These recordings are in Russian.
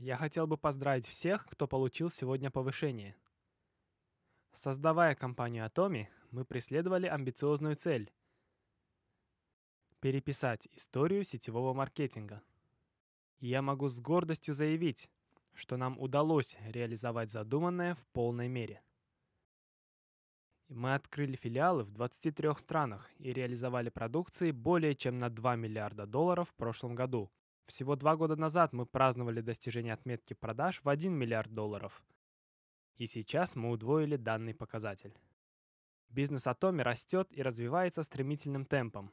Я хотел бы поздравить всех, кто получил сегодня повышение. Создавая компанию Atomi, мы преследовали амбициозную цель – переписать историю сетевого маркетинга. я могу с гордостью заявить, что нам удалось реализовать задуманное в полной мере. Мы открыли филиалы в 23 странах и реализовали продукции более чем на 2 миллиарда долларов в прошлом году – всего два года назад мы праздновали достижение отметки продаж в 1 миллиард долларов. И сейчас мы удвоили данный показатель. Бизнес Атоми растет и развивается стремительным темпом.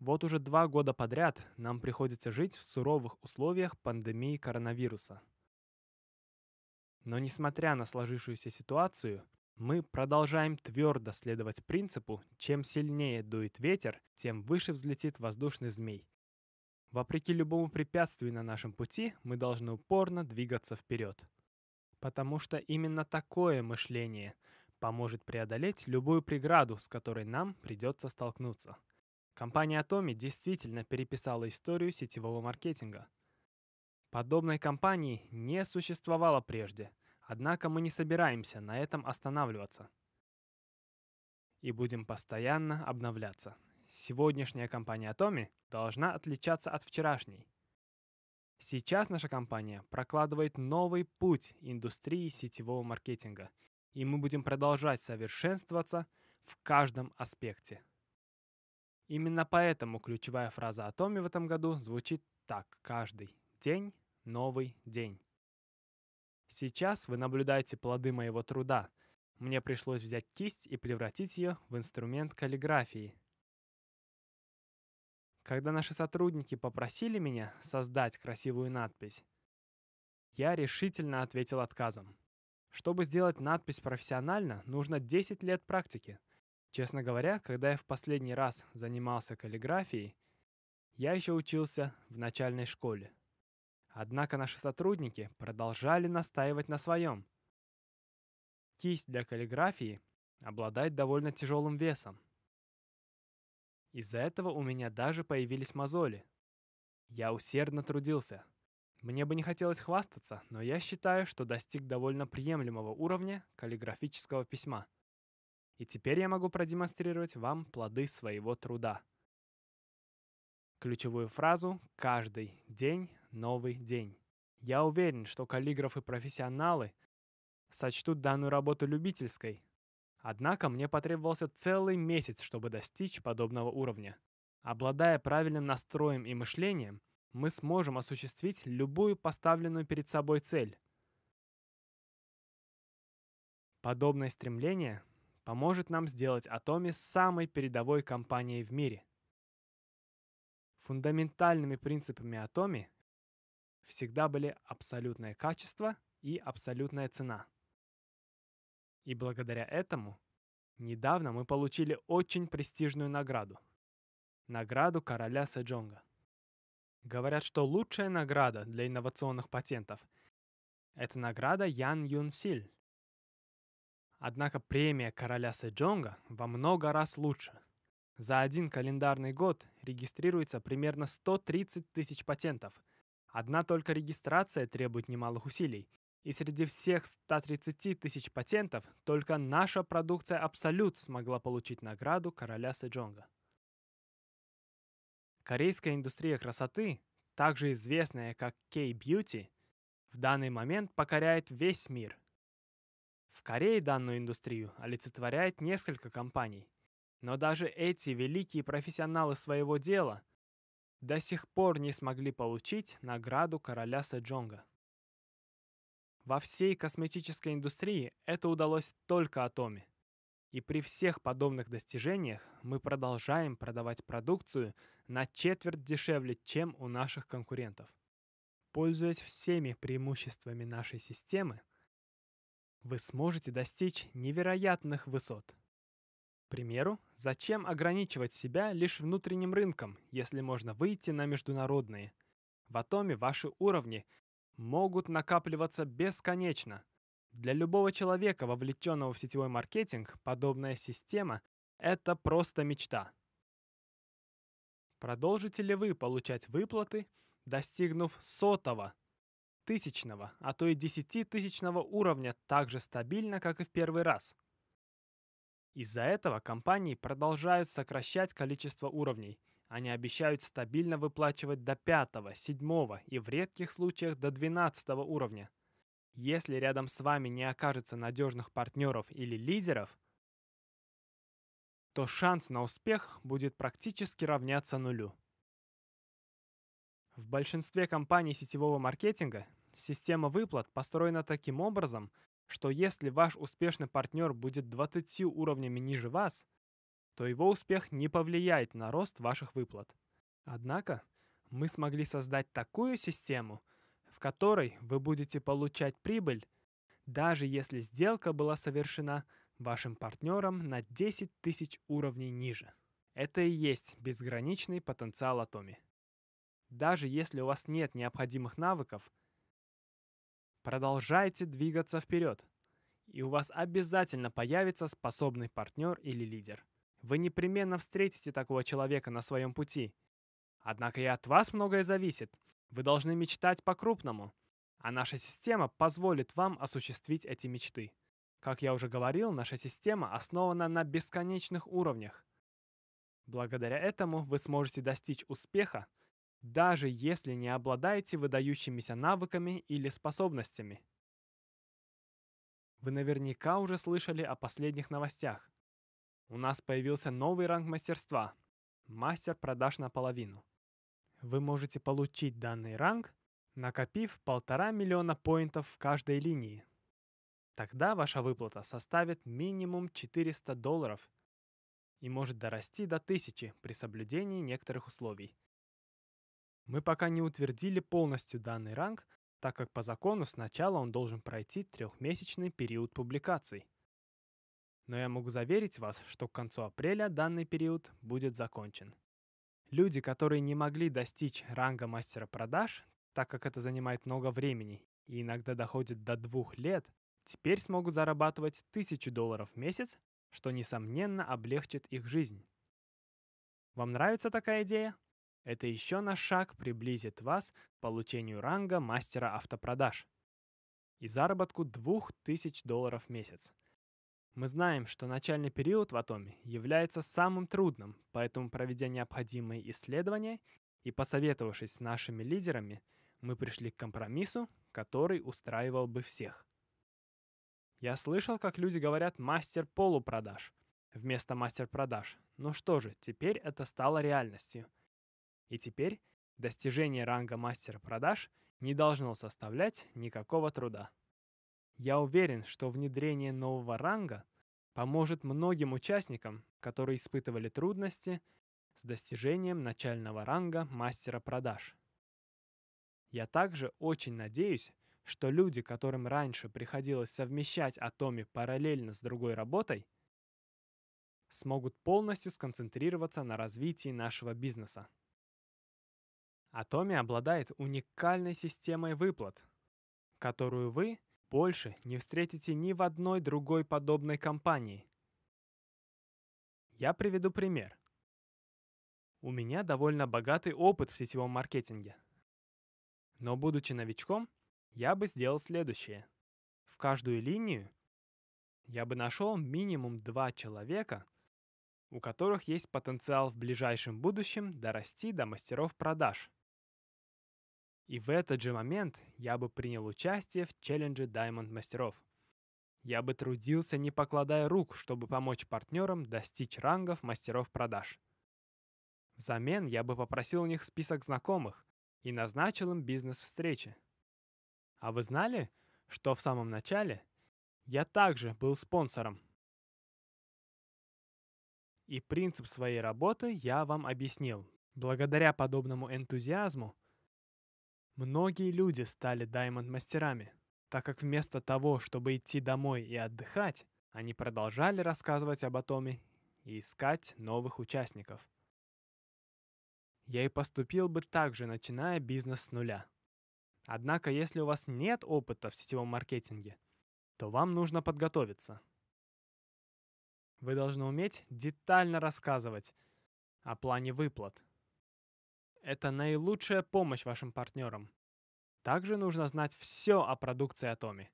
Вот уже два года подряд нам приходится жить в суровых условиях пандемии коронавируса. Но несмотря на сложившуюся ситуацию, мы продолжаем твердо следовать принципу «чем сильнее дует ветер, тем выше взлетит воздушный змей», Вопреки любому препятствию на нашем пути, мы должны упорно двигаться вперед. Потому что именно такое мышление поможет преодолеть любую преграду, с которой нам придется столкнуться. Компания Atomi действительно переписала историю сетевого маркетинга. Подобной компании не существовало прежде, однако мы не собираемся на этом останавливаться и будем постоянно обновляться сегодняшняя компания Atomi должна отличаться от вчерашней. Сейчас наша компания прокладывает новый путь индустрии сетевого маркетинга, и мы будем продолжать совершенствоваться в каждом аспекте. Именно поэтому ключевая фраза Atomi в этом году звучит так каждый день – новый день. Сейчас вы наблюдаете плоды моего труда. Мне пришлось взять кисть и превратить ее в инструмент каллиграфии – когда наши сотрудники попросили меня создать красивую надпись, я решительно ответил отказом. Чтобы сделать надпись профессионально, нужно 10 лет практики. Честно говоря, когда я в последний раз занимался каллиграфией, я еще учился в начальной школе. Однако наши сотрудники продолжали настаивать на своем. Кисть для каллиграфии обладает довольно тяжелым весом. Из-за этого у меня даже появились мозоли. Я усердно трудился. Мне бы не хотелось хвастаться, но я считаю, что достиг довольно приемлемого уровня каллиграфического письма. И теперь я могу продемонстрировать вам плоды своего труда. Ключевую фразу «каждый день – новый день». Я уверен, что каллиграфы-профессионалы сочтут данную работу любительской – Однако мне потребовался целый месяц, чтобы достичь подобного уровня. Обладая правильным настроем и мышлением, мы сможем осуществить любую поставленную перед собой цель. Подобное стремление поможет нам сделать Атоми самой передовой компанией в мире. Фундаментальными принципами Атоми всегда были абсолютное качество и абсолютная цена – и благодаря этому недавно мы получили очень престижную награду. Награду короля Сэджонга. Говорят, что лучшая награда для инновационных патентов – это награда Ян Юн Силь. Однако премия короля Сэджонга во много раз лучше. За один календарный год регистрируется примерно 130 тысяч патентов. Одна только регистрация требует немалых усилий, и среди всех 130 тысяч патентов только наша продукция «Абсолют» смогла получить награду короля Сэджонга. Корейская индустрия красоты, также известная как K-Beauty, в данный момент покоряет весь мир. В Корее данную индустрию олицетворяет несколько компаний. Но даже эти великие профессионалы своего дела до сих пор не смогли получить награду короля Сэджонга – во всей косметической индустрии это удалось только Атоме. И при всех подобных достижениях мы продолжаем продавать продукцию на четверть дешевле, чем у наших конкурентов. Пользуясь всеми преимуществами нашей системы, вы сможете достичь невероятных высот. К примеру, зачем ограничивать себя лишь внутренним рынком, если можно выйти на международные? В Атоме ваши уровни могут накапливаться бесконечно. Для любого человека, вовлеченного в сетевой маркетинг, подобная система – это просто мечта. Продолжите ли вы получать выплаты, достигнув сотого, тысячного, а то и десятитысячного уровня так же стабильно, как и в первый раз? Из-за этого компании продолжают сокращать количество уровней – они обещают стабильно выплачивать до 5, 7 и в редких случаях до 12 уровня. Если рядом с вами не окажется надежных партнеров или лидеров, то шанс на успех будет практически равняться нулю. В большинстве компаний сетевого маркетинга система выплат построена таким образом, что если ваш успешный партнер будет 20 уровнями ниже вас, то его успех не повлияет на рост ваших выплат. Однако мы смогли создать такую систему, в которой вы будете получать прибыль, даже если сделка была совершена вашим партнером на 10 тысяч уровней ниже. Это и есть безграничный потенциал Атоми. Даже если у вас нет необходимых навыков, продолжайте двигаться вперед, и у вас обязательно появится способный партнер или лидер – вы непременно встретите такого человека на своем пути. Однако и от вас многое зависит. Вы должны мечтать по-крупному, а наша система позволит вам осуществить эти мечты. Как я уже говорил, наша система основана на бесконечных уровнях. Благодаря этому вы сможете достичь успеха, даже если не обладаете выдающимися навыками или способностями. Вы наверняка уже слышали о последних новостях. У нас появился новый ранг мастерства – мастер продаж наполовину. Вы можете получить данный ранг, накопив полтора миллиона поинтов в каждой линии. Тогда ваша выплата составит минимум 400 долларов и может дорасти до 1000 при соблюдении некоторых условий. Мы пока не утвердили полностью данный ранг, так как по закону сначала он должен пройти трехмесячный период публикаций – но я могу заверить вас, что к концу апреля данный период будет закончен. Люди, которые не могли достичь ранга мастера продаж, так как это занимает много времени и иногда доходит до двух лет, теперь смогут зарабатывать 1000 долларов в месяц, что, несомненно, облегчит их жизнь. Вам нравится такая идея? Это еще на шаг приблизит вас к получению ранга мастера автопродаж и заработку 2000 долларов в месяц – мы знаем, что начальный период в атоме является самым трудным, поэтому проведя необходимые исследования и посоветовавшись с нашими лидерами, мы пришли к компромиссу, который устраивал бы всех. Я слышал, как люди говорят «мастер полупродаж» вместо «мастер продаж». Ну что же, теперь это стало реальностью. И теперь достижение ранга мастера продаж не должно составлять никакого труда. Я уверен, что внедрение нового ранга поможет многим участникам, которые испытывали трудности с достижением начального ранга мастера продаж. Я также очень надеюсь, что люди, которым раньше приходилось совмещать Атоми параллельно с другой работой, смогут полностью сконцентрироваться на развитии нашего бизнеса. Атоми обладает уникальной системой выплат, которую вы больше не встретите ни в одной другой подобной компании. Я приведу пример. У меня довольно богатый опыт в сетевом маркетинге. Но будучи новичком, я бы сделал следующее. В каждую линию я бы нашел минимум два человека, у которых есть потенциал в ближайшем будущем дорасти до мастеров продаж. И в этот же момент я бы принял участие в челлендже Diamond мастеров. Я бы трудился, не покладая рук, чтобы помочь партнерам достичь рангов мастеров продаж. Взамен я бы попросил у них список знакомых и назначил им бизнес-встречи. А вы знали, что в самом начале я также был спонсором? И принцип своей работы я вам объяснил. Благодаря подобному энтузиазму Многие люди стали даймонд-мастерами, так как вместо того, чтобы идти домой и отдыхать, они продолжали рассказывать об Атоме и искать новых участников. Я и поступил бы так же, начиная бизнес с нуля. Однако, если у вас нет опыта в сетевом маркетинге, то вам нужно подготовиться. Вы должны уметь детально рассказывать о плане выплат, это наилучшая помощь вашим партнерам. Также нужно знать все о продукции Атоми.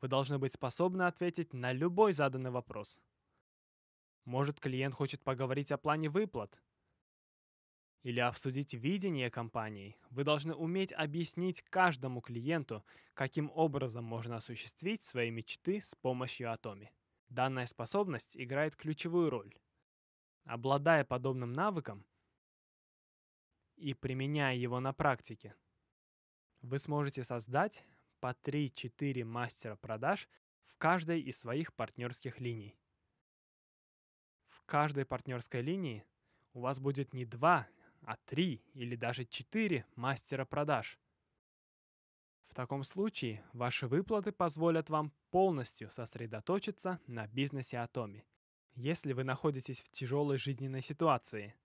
Вы должны быть способны ответить на любой заданный вопрос. Может, клиент хочет поговорить о плане выплат или обсудить видение компании. Вы должны уметь объяснить каждому клиенту, каким образом можно осуществить свои мечты с помощью Атоми. Данная способность играет ключевую роль. Обладая подобным навыком, и применяя его на практике. Вы сможете создать по 3-4 мастера продаж в каждой из своих партнерских линий. В каждой партнерской линии у вас будет не 2, а 3 или даже 4 мастера продаж. В таком случае ваши выплаты позволят вам полностью сосредоточиться на бизнесе Атоми. Если вы находитесь в тяжелой жизненной ситуации –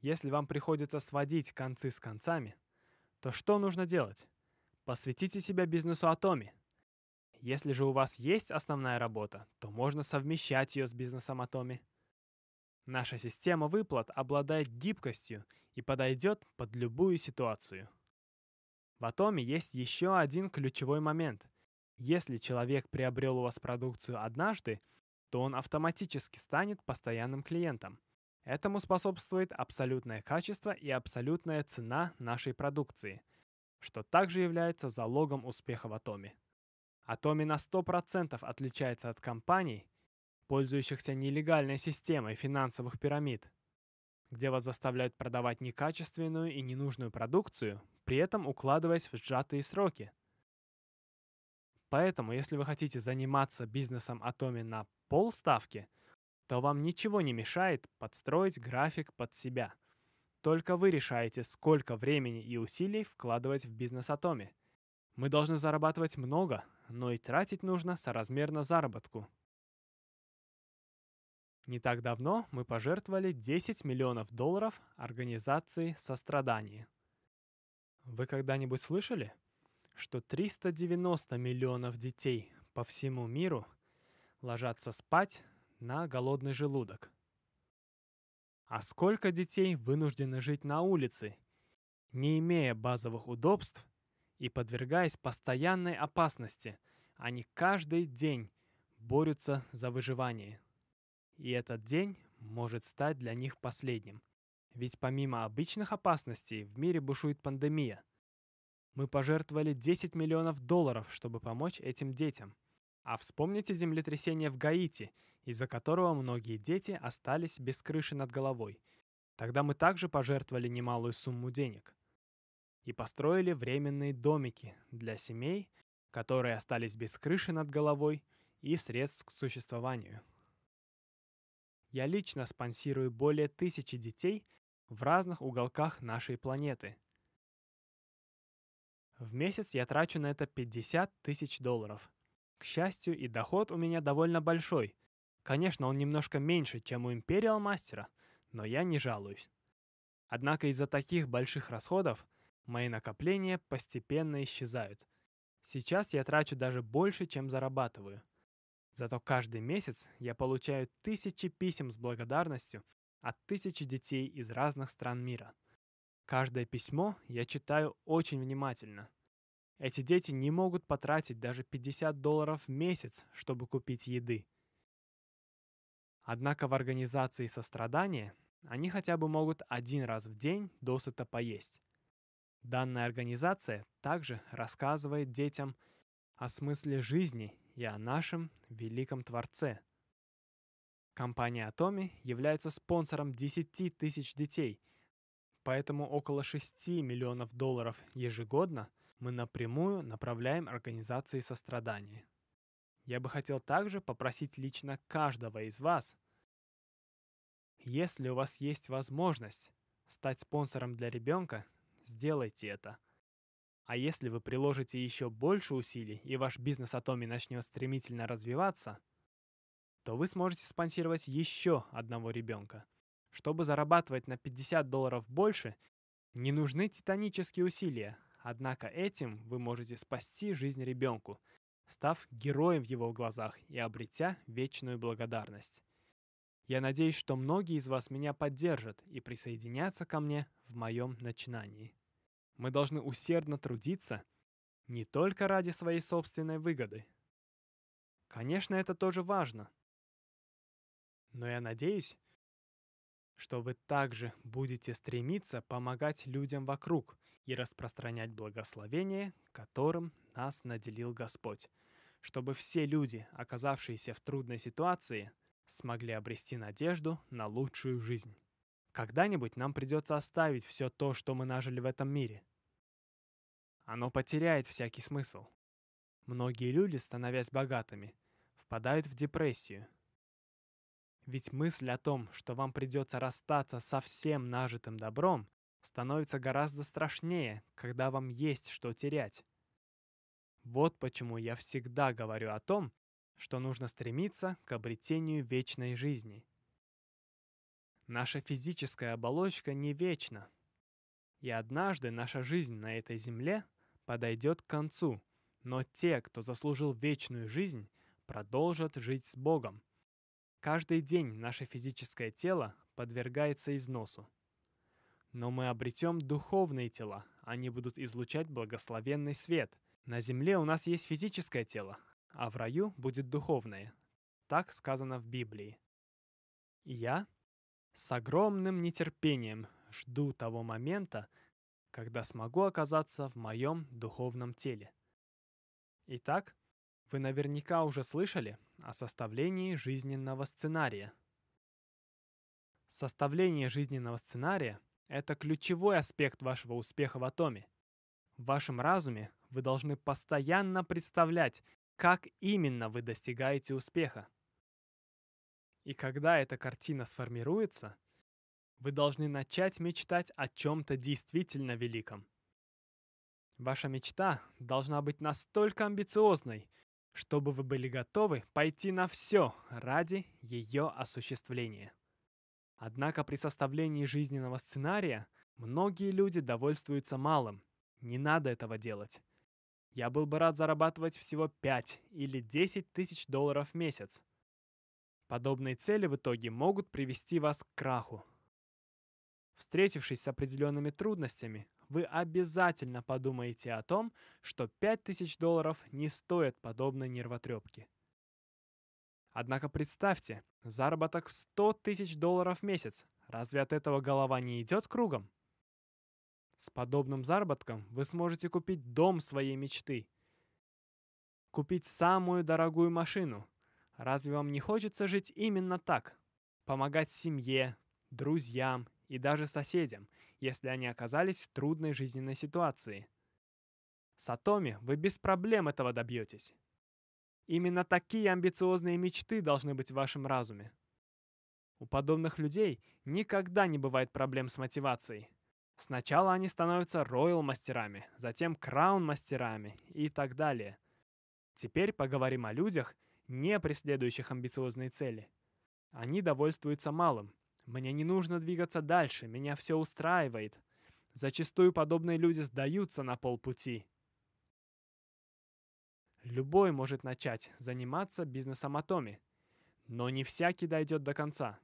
если вам приходится сводить концы с концами, то что нужно делать? Посвятите себя бизнесу Атоми. Если же у вас есть основная работа, то можно совмещать ее с бизнесом Атоми. Наша система выплат обладает гибкостью и подойдет под любую ситуацию. В Атоме есть еще один ключевой момент. Если человек приобрел у вас продукцию однажды, то он автоматически станет постоянным клиентом. Этому способствует абсолютное качество и абсолютная цена нашей продукции, что также является залогом успеха в Атоме. Атоми на 100% отличается от компаний, пользующихся нелегальной системой финансовых пирамид, где вас заставляют продавать некачественную и ненужную продукцию, при этом укладываясь в сжатые сроки. Поэтому, если вы хотите заниматься бизнесом Атоми на полставки – то вам ничего не мешает подстроить график под себя. Только вы решаете, сколько времени и усилий вкладывать в бизнес Атоми. Мы должны зарабатывать много, но и тратить нужно соразмерно заработку. Не так давно мы пожертвовали 10 миллионов долларов организации сострадания. Вы когда-нибудь слышали, что 390 миллионов детей по всему миру ложатся спать на голодный желудок. А сколько детей вынуждены жить на улице, не имея базовых удобств и подвергаясь постоянной опасности, они каждый день борются за выживание. И этот день может стать для них последним. Ведь помимо обычных опасностей в мире бушует пандемия. Мы пожертвовали 10 миллионов долларов, чтобы помочь этим детям. А вспомните землетрясение в Гаити из-за которого многие дети остались без крыши над головой. Тогда мы также пожертвовали немалую сумму денег. И построили временные домики для семей, которые остались без крыши над головой и средств к существованию. Я лично спонсирую более тысячи детей в разных уголках нашей планеты. В месяц я трачу на это 50 тысяч долларов. К счастью, и доход у меня довольно большой, Конечно, он немножко меньше, чем у Империал Мастера, но я не жалуюсь. Однако из-за таких больших расходов мои накопления постепенно исчезают. Сейчас я трачу даже больше, чем зарабатываю. Зато каждый месяц я получаю тысячи писем с благодарностью от тысячи детей из разных стран мира. Каждое письмо я читаю очень внимательно. Эти дети не могут потратить даже 50 долларов в месяц, чтобы купить еды. Однако в организации сострадания они хотя бы могут один раз в день досыта поесть. Данная организация также рассказывает детям о смысле жизни и о нашем великом Творце. Компания Атоми является спонсором 10 тысяч детей, поэтому около 6 миллионов долларов ежегодно мы напрямую направляем организации сострадания я бы хотел также попросить лично каждого из вас, если у вас есть возможность стать спонсором для ребенка, сделайте это. А если вы приложите еще больше усилий и ваш бизнес о томе начнет стремительно развиваться, то вы сможете спонсировать еще одного ребенка. Чтобы зарабатывать на 50 долларов больше, не нужны титанические усилия, однако этим вы можете спасти жизнь ребенку – став героем в его глазах и обретя вечную благодарность. Я надеюсь, что многие из вас меня поддержат и присоединятся ко мне в моем начинании. Мы должны усердно трудиться не только ради своей собственной выгоды. Конечно, это тоже важно. Но я надеюсь, что вы также будете стремиться помогать людям вокруг и распространять благословение, которым нас наделил Господь чтобы все люди, оказавшиеся в трудной ситуации, смогли обрести надежду на лучшую жизнь. Когда-нибудь нам придется оставить все то, что мы нажили в этом мире. Оно потеряет всякий смысл. Многие люди, становясь богатыми, впадают в депрессию. Ведь мысль о том, что вам придется расстаться со всем нажитым добром, становится гораздо страшнее, когда вам есть что терять. Вот почему я всегда говорю о том, что нужно стремиться к обретению вечной жизни. Наша физическая оболочка не вечна, и однажды наша жизнь на этой земле подойдет к концу, но те, кто заслужил вечную жизнь, продолжат жить с Богом. Каждый день наше физическое тело подвергается износу. Но мы обретем духовные тела, они будут излучать благословенный свет, на земле у нас есть физическое тело, а в раю будет духовное. Так сказано в Библии. И я с огромным нетерпением жду того момента, когда смогу оказаться в моем духовном теле. Итак, вы наверняка уже слышали о составлении жизненного сценария. Составление жизненного сценария – это ключевой аспект вашего успеха в атоме. В вашем разуме вы должны постоянно представлять, как именно вы достигаете успеха. И когда эта картина сформируется, вы должны начать мечтать о чем-то действительно великом. Ваша мечта должна быть настолько амбициозной, чтобы вы были готовы пойти на все ради ее осуществления. Однако при составлении жизненного сценария многие люди довольствуются малым. Не надо этого делать. Я был бы рад зарабатывать всего 5 или 10 тысяч долларов в месяц. Подобные цели в итоге могут привести вас к краху. Встретившись с определенными трудностями, вы обязательно подумаете о том, что 5000 долларов не стоит подобной нервотрепки. Однако представьте, заработок в 100 тысяч долларов в месяц. Разве от этого голова не идет кругом? С подобным заработком вы сможете купить дом своей мечты, купить самую дорогую машину. Разве вам не хочется жить именно так? Помогать семье, друзьям и даже соседям, если они оказались в трудной жизненной ситуации. С Атоми вы без проблем этого добьетесь. Именно такие амбициозные мечты должны быть в вашем разуме. У подобных людей никогда не бывает проблем с мотивацией. Сначала они становятся роял-мастерами, затем краун-мастерами и так далее. Теперь поговорим о людях, не преследующих амбициозные цели. Они довольствуются малым. Мне не нужно двигаться дальше, меня все устраивает. Зачастую подобные люди сдаются на полпути. Любой может начать заниматься бизнесом Атоми, но не всякий дойдет до конца.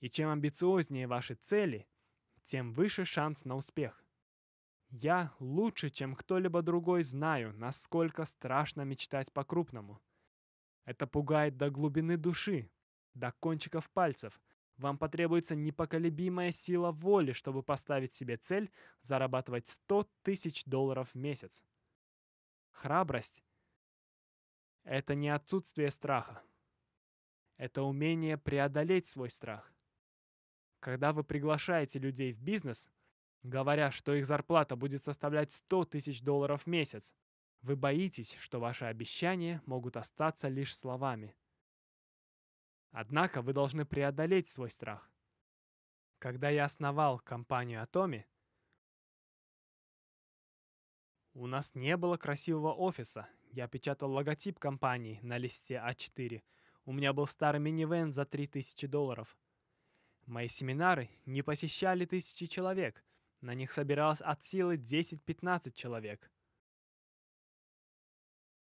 И чем амбициознее ваши цели – тем выше шанс на успех. Я лучше, чем кто-либо другой знаю, насколько страшно мечтать по-крупному. Это пугает до глубины души, до кончиков пальцев. Вам потребуется непоколебимая сила воли, чтобы поставить себе цель зарабатывать 100 тысяч долларов в месяц. Храбрость — это не отсутствие страха. Это умение преодолеть свой страх — когда вы приглашаете людей в бизнес, говоря, что их зарплата будет составлять 100 тысяч долларов в месяц, вы боитесь, что ваши обещания могут остаться лишь словами. Однако вы должны преодолеть свой страх. Когда я основал компанию Atomi, у нас не было красивого офиса. Я печатал логотип компании на листе А4. У меня был старый минивэн за 3000 долларов – Мои семинары не посещали тысячи человек. На них собиралось от силы 10-15 человек.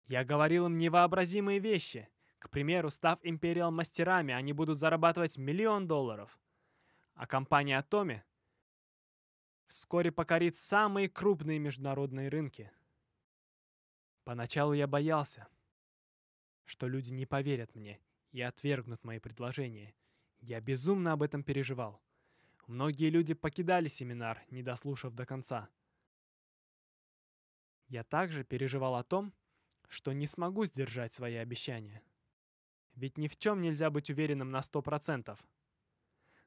Я говорил им невообразимые вещи. К примеру, став империал мастерами, они будут зарабатывать миллион долларов. А компания Atomi вскоре покорит самые крупные международные рынки. Поначалу я боялся, что люди не поверят мне и отвергнут мои предложения — я безумно об этом переживал. Многие люди покидали семинар, не дослушав до конца. Я также переживал о том, что не смогу сдержать свои обещания. Ведь ни в чем нельзя быть уверенным на сто процентов.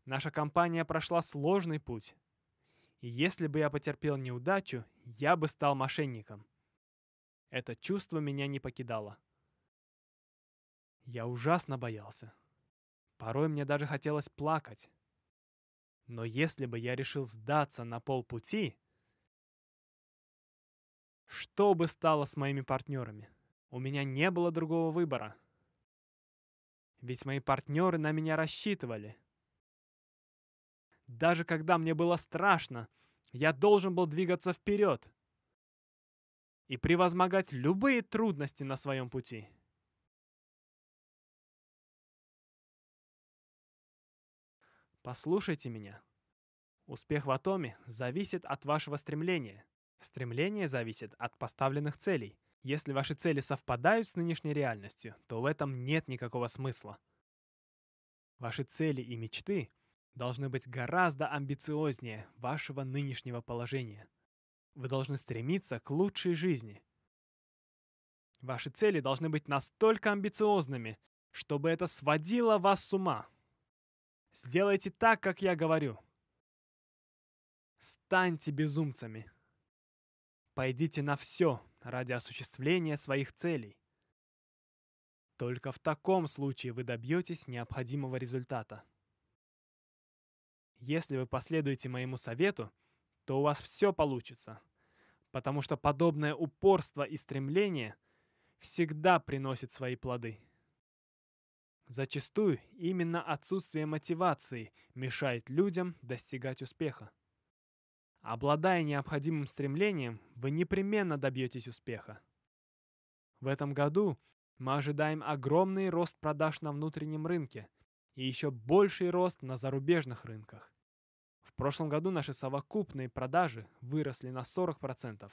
Наша компания прошла сложный путь. И если бы я потерпел неудачу, я бы стал мошенником. Это чувство меня не покидало. Я ужасно боялся. Порой мне даже хотелось плакать. Но если бы я решил сдаться на полпути, что бы стало с моими партнерами? У меня не было другого выбора. Ведь мои партнеры на меня рассчитывали. Даже когда мне было страшно, я должен был двигаться вперед и превозмогать любые трудности на своем пути. Послушайте меня. Успех в атоме зависит от вашего стремления. Стремление зависит от поставленных целей. Если ваши цели совпадают с нынешней реальностью, то в этом нет никакого смысла. Ваши цели и мечты должны быть гораздо амбициознее вашего нынешнего положения. Вы должны стремиться к лучшей жизни. Ваши цели должны быть настолько амбициозными, чтобы это сводило вас с ума. Сделайте так, как я говорю. Станьте безумцами. Пойдите на все ради осуществления своих целей. Только в таком случае вы добьетесь необходимого результата. Если вы последуете моему совету, то у вас все получится, потому что подобное упорство и стремление всегда приносит свои плоды. Зачастую именно отсутствие мотивации мешает людям достигать успеха. Обладая необходимым стремлением, вы непременно добьетесь успеха. В этом году мы ожидаем огромный рост продаж на внутреннем рынке и еще больший рост на зарубежных рынках. В прошлом году наши совокупные продажи выросли на 40%.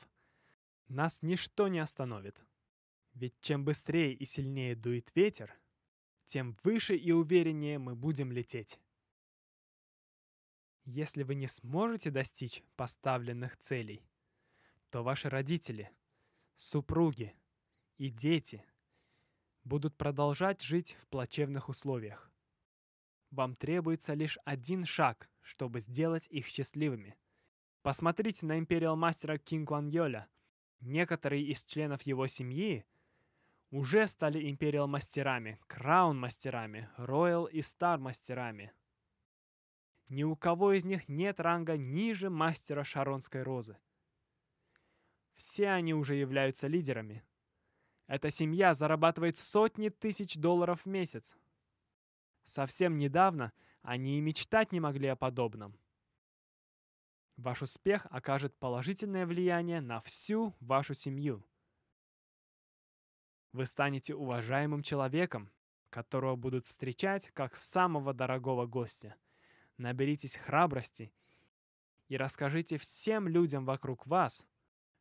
Нас ничто не остановит. Ведь чем быстрее и сильнее дует ветер – тем выше и увереннее мы будем лететь. Если вы не сможете достичь поставленных целей, то ваши родители, супруги и дети будут продолжать жить в плачевных условиях. Вам требуется лишь один шаг, чтобы сделать их счастливыми. Посмотрите на империал-мастера Кинг Куан Йоля. Некоторые из членов его семьи – уже стали империал-мастерами, краун-мастерами, роял и стар-мастерами. Ни у кого из них нет ранга ниже мастера Шаронской розы. Все они уже являются лидерами. Эта семья зарабатывает сотни тысяч долларов в месяц. Совсем недавно они и мечтать не могли о подобном. Ваш успех окажет положительное влияние на всю вашу семью – вы станете уважаемым человеком, которого будут встречать как самого дорогого гостя. Наберитесь храбрости и расскажите всем людям вокруг вас,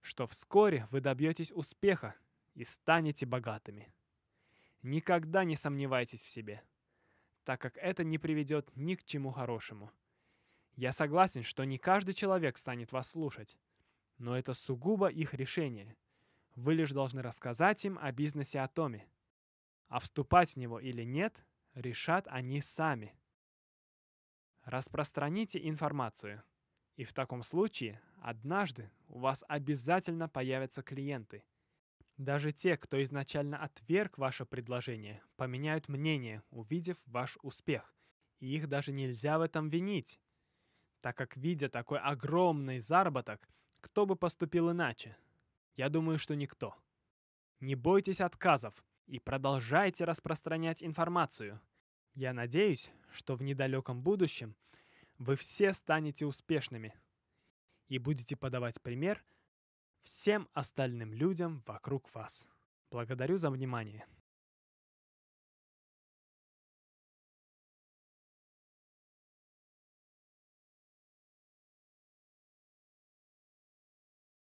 что вскоре вы добьетесь успеха и станете богатыми. Никогда не сомневайтесь в себе, так как это не приведет ни к чему хорошему. Я согласен, что не каждый человек станет вас слушать, но это сугубо их решение – вы лишь должны рассказать им о бизнесе Атоми. А вступать в него или нет, решат они сами. Распространите информацию. И в таком случае однажды у вас обязательно появятся клиенты. Даже те, кто изначально отверг ваше предложение, поменяют мнение, увидев ваш успех. И их даже нельзя в этом винить, так как, видя такой огромный заработок, кто бы поступил иначе – я думаю, что никто. Не бойтесь отказов и продолжайте распространять информацию. Я надеюсь, что в недалеком будущем вы все станете успешными и будете подавать пример всем остальным людям вокруг вас. Благодарю за внимание.